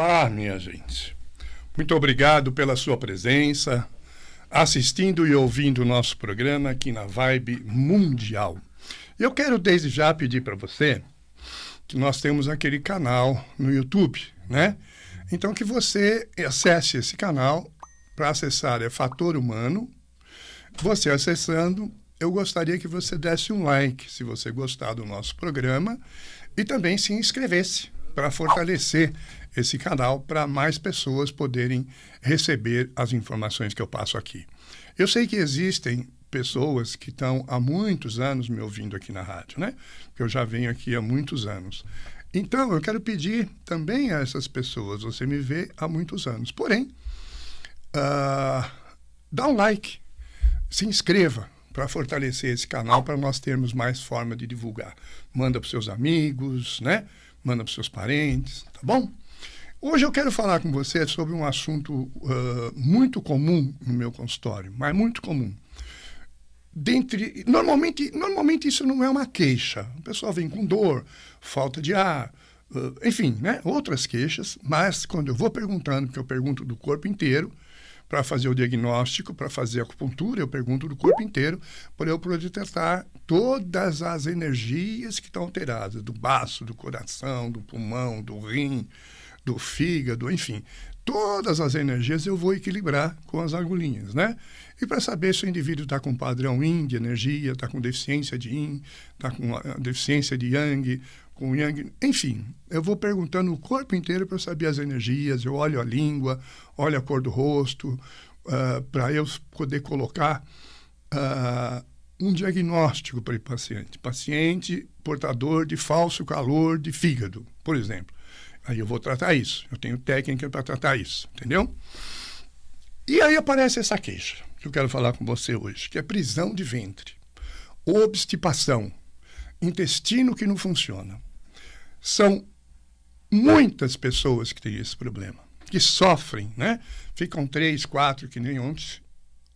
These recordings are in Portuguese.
Olá, minha gente. Muito obrigado pela sua presença, assistindo e ouvindo o nosso programa aqui na Vibe Mundial. Eu quero desde já pedir para você que nós temos aquele canal no YouTube, né? Então que você acesse esse canal. Para acessar é Fator Humano. Você acessando, eu gostaria que você desse um like se você gostar do nosso programa e também se inscrevesse para fortalecer esse canal para mais pessoas poderem receber as informações que eu passo aqui. Eu sei que existem pessoas que estão há muitos anos me ouvindo aqui na rádio, né? Eu já venho aqui há muitos anos. Então, eu quero pedir também a essas pessoas, você me vê há muitos anos. Porém, uh, dá um like, se inscreva para fortalecer esse canal, para nós termos mais forma de divulgar. Manda para seus amigos, né? manda para seus parentes, tá bom? Hoje eu quero falar com você sobre um assunto uh, muito comum no meu consultório, mas muito comum. Dentre, normalmente, normalmente isso não é uma queixa. O pessoal vem com dor, falta de ar, uh, enfim, né? outras queixas, mas quando eu vou perguntando, porque eu pergunto do corpo inteiro, para fazer o diagnóstico, para fazer a acupuntura, eu pergunto do corpo inteiro, para eu poder testar todas as energias que estão tá alteradas, do baço, do coração, do pulmão, do rim, do fígado, enfim. Todas as energias eu vou equilibrar com as agulhinhas, né? E para saber se o indivíduo está com padrão Yin de energia, está com deficiência de Yin, está com deficiência de Yang, com o yang. Enfim, eu vou perguntando o corpo inteiro para eu saber as energias. Eu olho a língua, olho a cor do rosto, uh, ah, para eu poder colocar uh, um diagnóstico para o paciente. Paciente portador de falso calor de fígado, por exemplo. Aí eu vou tratar isso. Eu tenho técnica para tratar isso, entendeu? E aí aparece essa queixa que eu quero falar com você hoje, que é prisão de ventre, obstipação, intestino que não funciona. São muitas pessoas que têm esse problema, que sofrem, né? Ficam três, quatro, que nem ontem.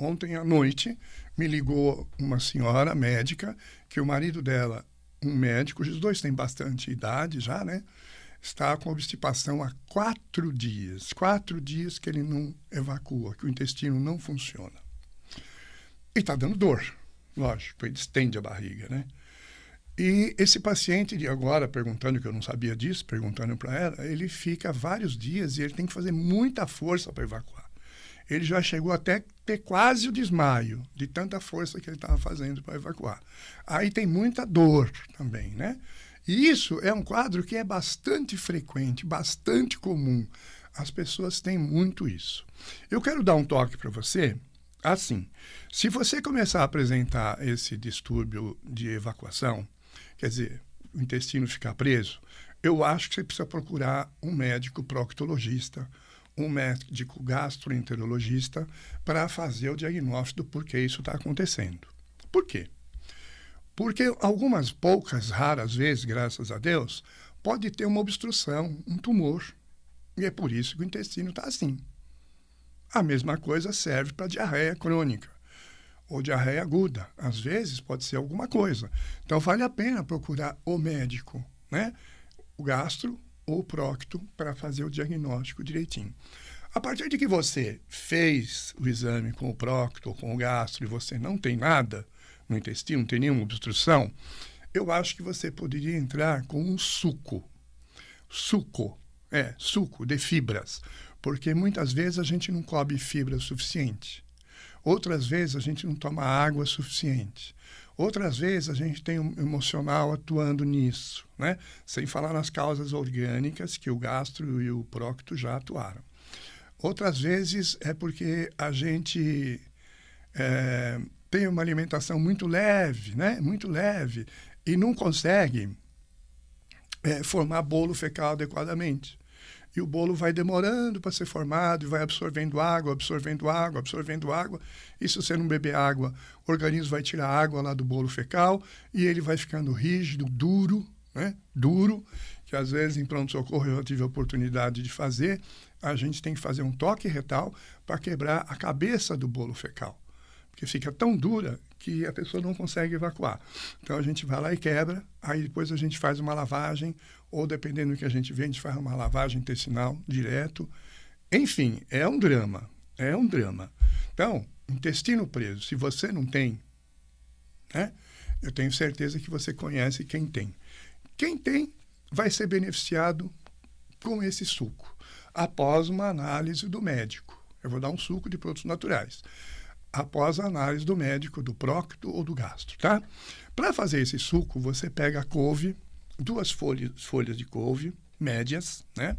Ontem à noite me ligou uma senhora médica que o marido dela, um médico, os dois têm bastante idade já, né? Está com obstipação há quatro dias. Quatro dias que ele não evacua, que o intestino não funciona. E está dando dor, lógico, ele estende a barriga, né? E esse paciente de agora, perguntando, que eu não sabia disso, perguntando para ela, ele fica vários dias e ele tem que fazer muita força para evacuar. Ele já chegou até ter quase o desmaio de tanta força que ele estava fazendo para evacuar. Aí tem muita dor também, né? E isso é um quadro que é bastante frequente, bastante comum. As pessoas têm muito isso. Eu quero dar um toque para você assim. Se você começar a apresentar esse distúrbio de evacuação, quer dizer, o intestino ficar preso, eu acho que você precisa procurar um médico proctologista, um médico gastroenterologista para fazer o diagnóstico do porquê isso está acontecendo. Por quê? Porque algumas poucas, raras vezes, graças a Deus, pode ter uma obstrução, um tumor. E é por isso que o intestino está assim. A mesma coisa serve para diarreia crônica ou diarreia aguda. Às vezes pode ser alguma coisa. Então vale a pena procurar o médico, né? O gastro ou o prócto para fazer o diagnóstico direitinho. A partir de que você fez o exame com o prócto ou com o gastro e você não tem nada no intestino, não tem nenhuma obstrução, eu acho que você poderia entrar com um suco. Suco, é, suco de fibras. Porque muitas vezes a gente não cobre fibra suficiente. Outras vezes a gente não toma água suficiente. Outras vezes a gente tem um emocional atuando nisso, né? Sem falar nas causas orgânicas que o gastro e o prócto já atuaram. Outras vezes é porque a gente é, tem uma alimentação muito leve, né? Muito leve e não consegue é, formar bolo fecal adequadamente e o bolo vai demorando para ser formado e vai absorvendo água, absorvendo água, absorvendo água. E se você não beber água, o organismo vai tirar água lá do bolo fecal e ele vai ficando rígido, duro, né? Duro, que às vezes em pronto-socorro eu tive a oportunidade de fazer. A gente tem que fazer um toque retal para quebrar a cabeça do bolo fecal, porque fica tão dura que a pessoa não consegue evacuar. Então a gente vai lá e quebra, aí depois a gente faz uma lavagem ou dependendo do que a gente vende, faz uma lavagem intestinal direto. Enfim, é um drama. É um drama. Então, intestino preso, se você não tem, né? Eu tenho certeza que você conhece quem tem. Quem tem vai ser beneficiado com esse suco, após uma análise do médico. Eu vou dar um suco de produtos naturais, após a análise do médico, do prócto ou do gastro, tá? Para fazer esse suco, você pega a couve, duas folhas, folhas de couve médias, né?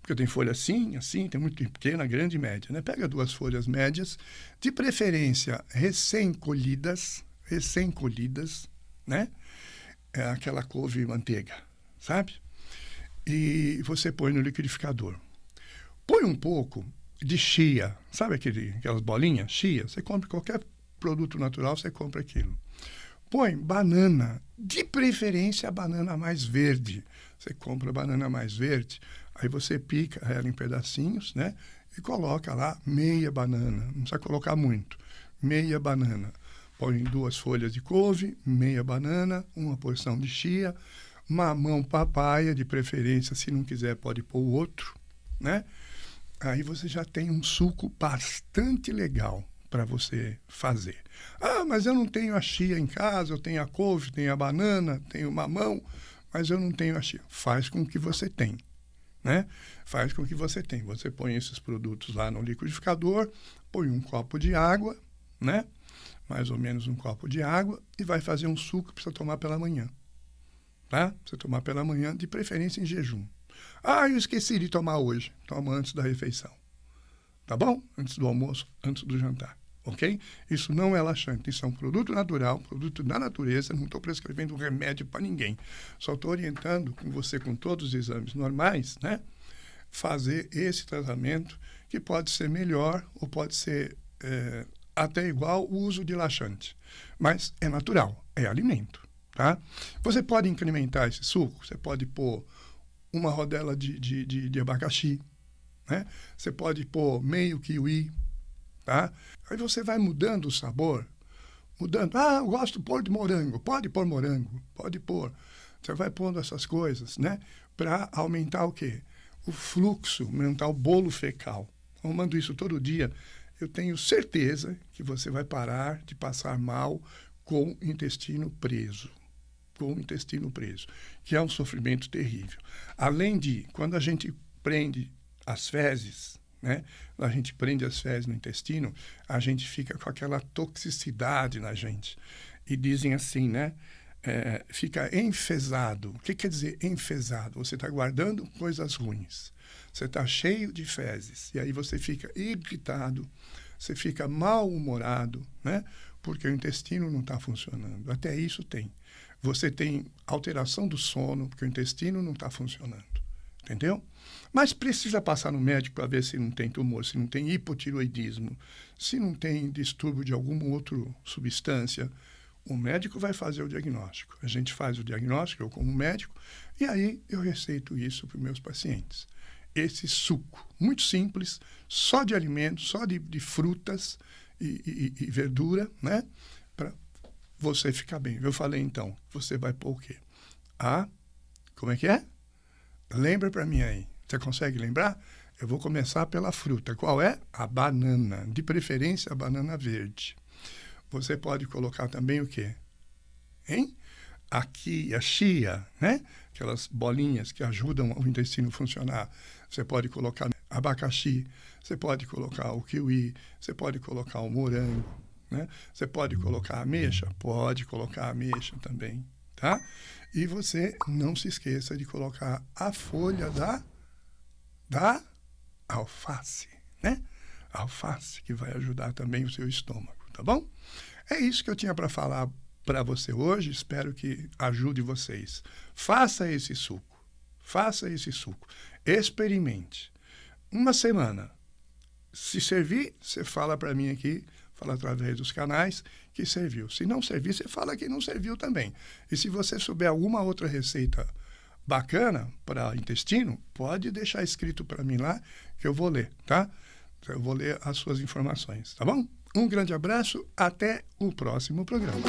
Porque tem folha assim, assim, tem muito pequena, grande e média, né? Pega duas folhas médias, de preferência recém-colhidas, recém-colhidas, né? É aquela couve manteiga, sabe? E você põe no liquidificador. Põe um pouco de chia, sabe aquele, aquelas bolinhas? Chia, você compra qualquer produto natural, você compra aquilo põe banana, de preferência a banana mais verde. Você compra a banana mais verde, aí você pica ela em pedacinhos, né? E coloca lá meia banana, não precisa colocar muito, meia banana. Põe duas folhas de couve, meia banana, uma porção de chia, mamão papaya, de preferência, se não quiser pode pôr o outro, né? Aí você já tem um suco bastante legal para você fazer. Ah, mas eu não tenho a chia em casa, eu tenho a couve, tenho a banana, tenho mamão, mas eu não tenho a chia. Faz com o que você tem. Né? Faz com o que você tem. Você põe esses produtos lá no liquidificador, põe um copo de água, né? mais ou menos um copo de água, e vai fazer um suco para você tomar pela manhã. Tá? você tomar pela manhã, de preferência em jejum. Ah, eu esqueci de tomar hoje. Toma antes da refeição. Tá bom? Antes do almoço, antes do jantar ok? Isso não é laxante, isso é um produto natural, produto da natureza, não estou prescrevendo um remédio para ninguém. Só estou orientando com você, com todos os exames normais, né? Fazer esse tratamento que pode ser melhor ou pode ser é, até igual o uso de laxante. Mas é natural, é alimento, tá? Você pode incrementar esse suco, você pode pôr uma rodela de, de, de, de abacaxi, né? Você pode pôr meio kiwi, Tá? Aí você vai mudando o sabor, mudando. Ah, eu gosto de pôr de morango. Pode pôr morango, pode pôr. Você vai pondo essas coisas, né? Para aumentar o quê? O fluxo, aumentar o bolo fecal. Arrumando então, isso todo dia, eu tenho certeza que você vai parar de passar mal com o intestino preso. Com o intestino preso, que é um sofrimento terrível. Além de, quando a gente prende as fezes, né? A gente prende as fezes no intestino, a gente fica com aquela toxicidade na gente. E dizem assim, né? É, fica enfesado. O que quer dizer enfesado? Você está guardando coisas ruins. Você está cheio de fezes. E aí você fica irritado, você fica mal-humorado, né? Porque o intestino não está funcionando. Até isso tem. Você tem alteração do sono, porque o intestino não está funcionando entendeu? Mas precisa passar no médico para ver se não tem tumor, se não tem hipotiroidismo, se não tem distúrbio de alguma outra substância. O médico vai fazer o diagnóstico. A gente faz o diagnóstico, eu como médico, e aí eu receito isso para os meus pacientes. Esse suco, muito simples, só de alimentos, só de, de frutas e, e, e verdura, né? Para você ficar bem. Eu falei então, você vai pôr o quê? A, como é que é? Lembra para mim aí. Você consegue lembrar? Eu vou começar pela fruta. Qual é? A banana. De preferência, a banana verde. Você pode colocar também o quê? Hein? Aqui, a chia, né? Aquelas bolinhas que ajudam o intestino a funcionar. Você pode colocar abacaxi, você pode colocar o kiwi, você pode colocar o morango, né? Você pode colocar ameixa? Pode colocar ameixa também tá? E você não se esqueça de colocar a folha da da alface, né? Alface que vai ajudar também o seu estômago, tá bom? É isso que eu tinha para falar para você hoje, espero que ajude vocês. Faça esse suco. Faça esse suco. Experimente. Uma semana. Se servir, você fala para mim aqui fala através dos canais que serviu. Se não serviu, você fala que não serviu também. E se você souber alguma outra receita bacana para intestino, pode deixar escrito para mim lá que eu vou ler, tá? Eu vou ler as suas informações, tá bom? Um grande abraço, até o próximo programa.